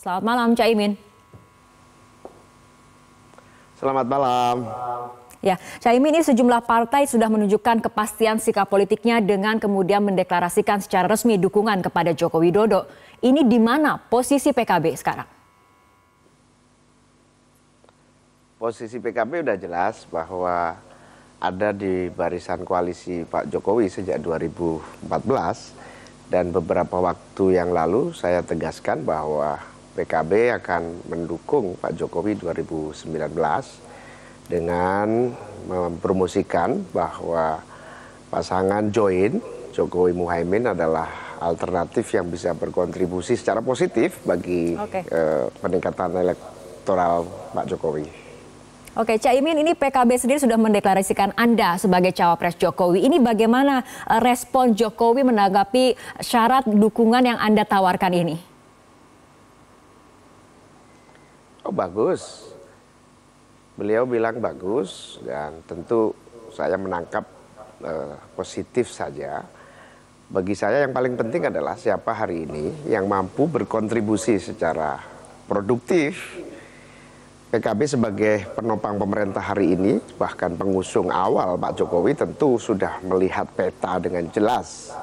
Selamat malam, Caimin. Selamat malam. Ya, Caimin ini sejumlah partai sudah menunjukkan kepastian sikap politiknya dengan kemudian mendeklarasikan secara resmi dukungan kepada Joko Widodo. Ini di mana posisi PKB sekarang? Posisi PKB sudah jelas bahwa ada di barisan koalisi Pak Jokowi sejak 2014 dan beberapa waktu yang lalu saya tegaskan bahwa PKB akan mendukung Pak Jokowi 2019 dengan mempromosikan bahwa pasangan join Jokowi Muhaimin adalah alternatif yang bisa berkontribusi secara positif bagi okay. eh, peningkatan elektoral Pak Jokowi. Oke, Cak Imin ini PKB sendiri sudah mendeklarasikan Anda sebagai cawapres Jokowi. Ini bagaimana eh, respon Jokowi menanggapi syarat dukungan yang Anda tawarkan ini? oh bagus beliau bilang bagus dan tentu saya menangkap uh, positif saja bagi saya yang paling penting adalah siapa hari ini yang mampu berkontribusi secara produktif PKB sebagai penopang pemerintah hari ini, bahkan pengusung awal Pak Jokowi tentu sudah melihat peta dengan jelas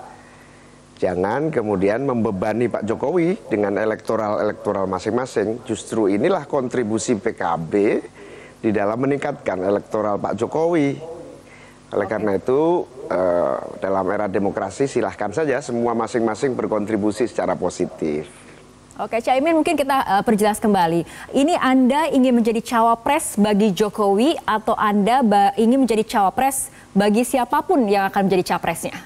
Jangan kemudian membebani Pak Jokowi dengan elektoral-elektoral masing-masing. Justru inilah kontribusi PKB di dalam meningkatkan elektoral Pak Jokowi. Oleh karena itu, eh, dalam era demokrasi silahkan saja semua masing-masing berkontribusi secara positif. Oke, Caimin mungkin kita uh, perjelas kembali. Ini Anda ingin menjadi cawapres bagi Jokowi atau Anda ingin menjadi cawapres bagi siapapun yang akan menjadi capresnya?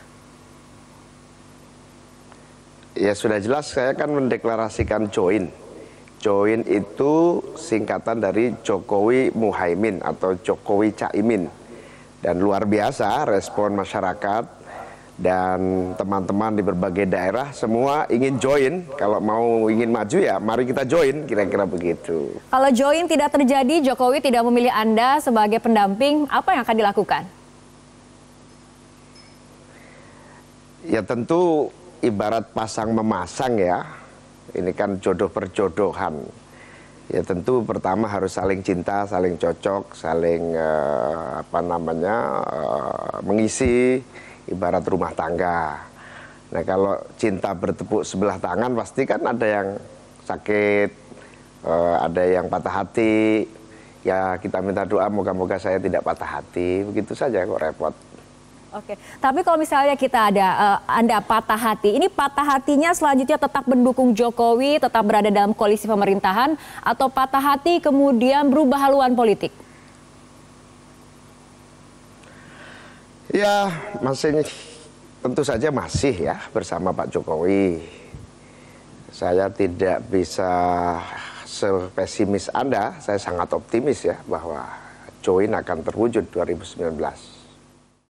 ya sudah jelas saya kan mendeklarasikan join. Join itu singkatan dari Jokowi Muhaimin atau Jokowi Caimin. Dan luar biasa respon masyarakat dan teman-teman di berbagai daerah semua ingin join. Kalau mau ingin maju ya mari kita join kira-kira begitu. Kalau join tidak terjadi, Jokowi tidak memilih Anda sebagai pendamping, apa yang akan dilakukan? Ya tentu ibarat pasang memasang ya, ini kan jodoh perjodohan. Ya tentu pertama harus saling cinta, saling cocok, saling eh, apa namanya eh, mengisi ibarat rumah tangga. Nah kalau cinta bertepuk sebelah tangan pasti kan ada yang sakit, eh, ada yang patah hati. Ya kita minta doa moga-moga saya tidak patah hati, begitu saja kok repot. Oke, tapi kalau misalnya kita ada uh, Anda patah hati, ini patah hatinya selanjutnya tetap mendukung Jokowi, tetap berada dalam koalisi pemerintahan atau patah hati kemudian berubah haluan politik? Ya, masih tentu saja masih ya bersama Pak Jokowi. Saya tidak bisa sepesimis Anda, saya sangat optimis ya bahwa join akan terwujud 2019